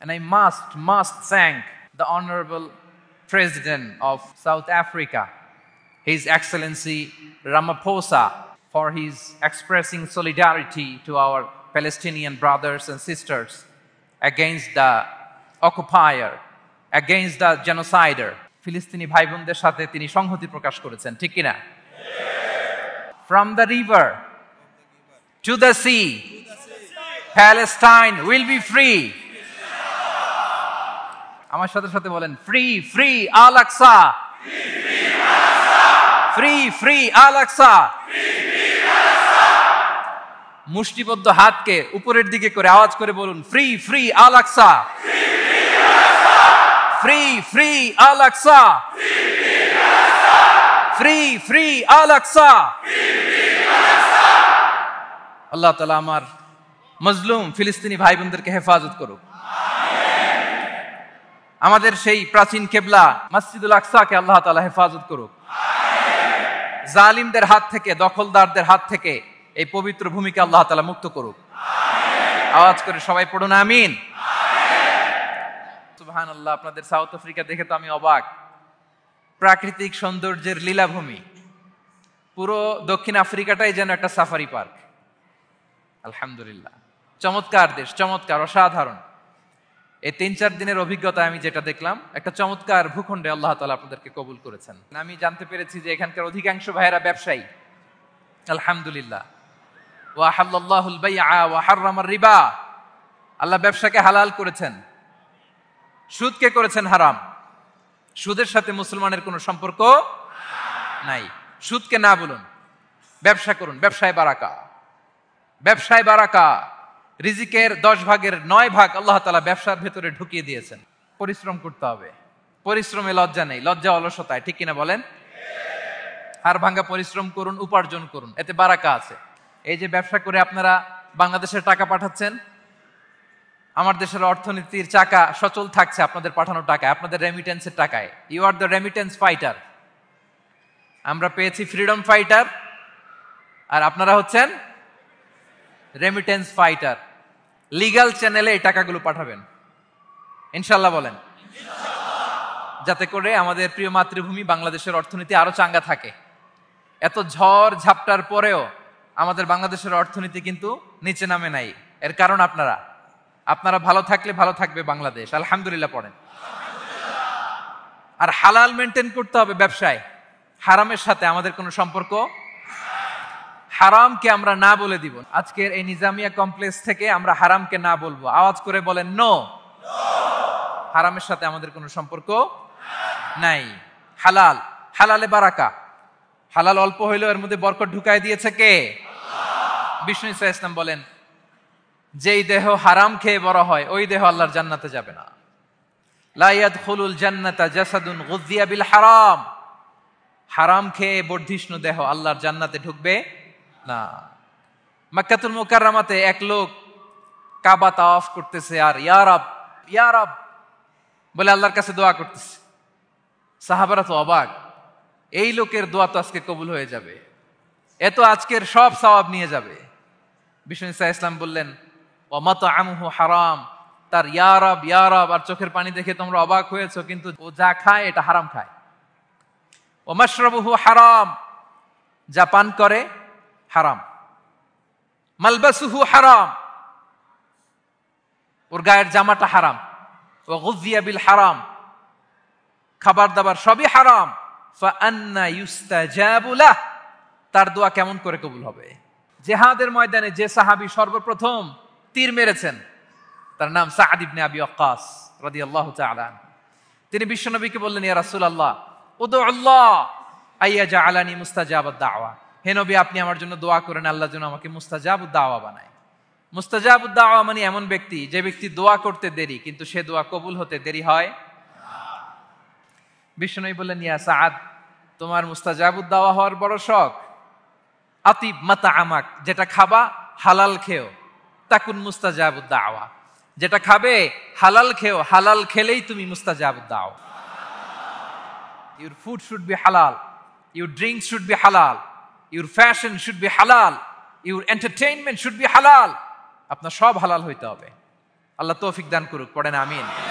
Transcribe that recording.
And I must, must thank the Honorable President of South Africa, His Excellency Ramaphosa, for his expressing solidarity to our Palestinian brothers and sisters against the occupier, against the genocider. ফিলিস্তিনি ভাই বোনদের সাথে তিনি সংহতি প্রকাশ করেছেন ঠিক কিনা from the river to the sea Palestine will be free আমার সাথে সাথে বলেন free free Al Aqsa free free Al Aqsa মুষ্টিবদ্ধ হাতকে উপরের দিকে করে আওয়াজ করে বলুন free free Al Aqsa free free Al Aqsa free free Al Aqsa আল্লাহ তালা আমার মজলুম ফিলিস্তিনি ভাই বোনদেরকে হেফাজত করুক আমাদের সেই প্রাচীন কেবলা মসজিদুল আকসাকে আল্লাহ তালা হেফাজত করুক জালিমদের হাত থেকে দখলদারদের হাত থেকে এই পবিত্র ভূমিকে আল্লাহ তালা মুক্ত করুক আওয়াজ করে সবাই পড়ুন আমিন সুবাহান আল্লাহ আপনাদের সাউথ আফ্রিকা দেখে তো আমি অবাক প্রাকৃতিক সৌন্দর্যের লীলাভূমি পুরো দক্ষিণ আফ্রিকাটাই যেন একটা সাফারি পার্ক আলহামদুলিল্লাহ চমৎকার দেশ চমৎকার অসাধারণ এই তিন চার দিনের অভিজ্ঞতা আমি যেটা দেখলাম একটা চমৎকার ভূখণ্ডে আল্লাহ তালা আপনাদেরকে কবুল করেছেন আমি জানতে পেরেছি যে এখানকার অধিকাংশ ভাইয়েরা ব্যবসায়ী আলহামদুলিল্লাহ ওয়াহাল্লাহুল বাইআ ওয়াহাররামার রিবা আল্লাহ ব্যবসাকে হালাল করেছেন সুদকে করেছেন হারাম সুদের সাথে মুসলমানের কোনো সম্পর্ক নাই সুদকে না বলুন ব্যবসা করুন ব্যবসায় বারাকা ব্যবসায় বারাকা রিজিকের দশ ভাগের নয় ভাগ আল্লাহ তালা ব্যবসার ভেতরে ঢুকিয়ে দিয়েছেন পরিশ্রম করতে হবে পরিশ্রমে লজ্জা নেই লজ্জা অলসতায় ঠিক কিনা বলেন হার ভাঙ্গা পরিশ্রম করুন উপার্জন করুন এতে বারাকা আছে এই যে ব্যবসা করে আপনারা বাংলাদেশের টাকা পাঠাচ্ছেন আমার দেশের অর্থনীতির চাকা সচল থাকছে আপনাদের পাঠানো টাকায় আপনাদের রেমিটেন্সের টাকায় you are the remittance fighter আমরা পেয়েছি ফ্রিডম ফাইটার আর আপনারা হচ্ছেন রেমিটেন্স ফাইটার লিগাল চ্যানেলে এই টাকাগুলো পাঠাবেন ইনশাল্লাহ বলেন যাতে করে আমাদের প্রিয় মাতৃভূমি বাংলাদেশের অর্থনীতি আরো চাঙ্গা থাকে এত ঝড় ঝাপটার পরেও আমাদের বাংলাদেশের অর্থনীতি কিন্তু নিচে নামে নাই এর কারণ আপনারা আপনারা ভালো থাকলে ভালো থাকবে বাংলাদেশ আলহামদুলিল্লাহ পড়েন আর হালাল মেনটেন করতে হবে ব্যবসায় হারামের সাথে আমাদের কোনো সম্পর্ক হারামকে আমরা না বলে দিব আজকের এই নিজামিয়া কমপ্লেক্স থেকে আমরা হারামকে না বলবো আওয়াজ করে বলেন নো হারামের সাথে আমাদের কোনো সম্পর্ক নাই হালাল হালালে বারাকা হালাল অল্প হইলেও এর মধ্যে বরকট ঢুকায় দিয়েছে কে বিষ্ণু ইসা ইসলাম বলেন যেই দেহ হারাম খেয়ে বড় হয় ওই দেহ আল্লাহর জান্নাতে যাবে না লাইয়াদ খুলুল জান্নাতা জাসাদুন গুজিয়া বিল হারাম হারাম খেয়ে বর্ধিষ্ণু দেহ আল্লাহর জান্নাতে ঢুকবে না মাক্কাতুল মোকাররামাতে এক লোক কাবা তাওয়াফ করতেছে আর ইয়ার ইয়ারাব বলে আল্লাহর কাছে দোয়া করতেছে সাহাবারা তো অবাক এই লোকের দোয়া তো আজকে কবুল হয়ে যাবে এত আজকের সব সবাব নিয়ে যাবে বিষ্ণু ইসলাম বললেন অমাত আমহু হারাম তার ইয়ার ইয়ারাব আর চোখের পানি দেখে তোমরা অবাক হয়েছো কিন্তু ও যা খায় এটা হারাম খায় ও মশরবহু হারাম যা পান করে হারাম মালবাসুহু হারাম ওর গায়ের জামাটা হারাম ও গুজিয়া বিল হারাম খাবার দাবার সবই হারাম তার দোয়া কেমন করে কবুল হবে জেহাদের ময়দানে যে সাহাবি সর্বপ্রথম তীর মেরেছেন তার নাম সাহাদ ইবনে আবি অক্কাস রাদি আল্লাহ তিনি বিশ্বনবীকে বললেন ইয়া রাসুল আল্লাহ উদ আল্লাহ আইয়া জা আলানি মুস্তাজাবাদ দাওয়া হে নবী আপনি আমার জন্য দোয়া করেন আল্লাহ যেন আমাকে মুস্তাজাব উদ্দাওয়া বানায় মুস্তাজাব উদ্দাওয়া মানে এমন ব্যক্তি যে ব্যক্তি দোয়া করতে দেরি কিন্তু সে দোয়া কবুল হতে দেরি হয় বিষ্ণুই বললেন ইয়া সাদ তোমার মুস্তাজাব উদ্দাওয়া হওয়ার বড় শখ আতিব মাতা আমাক যেটা খাবা হালাল খেও তাকুন মুস্তাজাব উদ্দাওয়া যেটা খাবে হালাল খেও হালাল খেলেই তুমি মুস্তাজাব উদ্দাও your food should be halal your drink should be halal your fashion should be halal your entertainment should be halal আপনার সব হালাল হইতে হবে আল্লাহ তৌফিক দান করুক পড়েন আমিন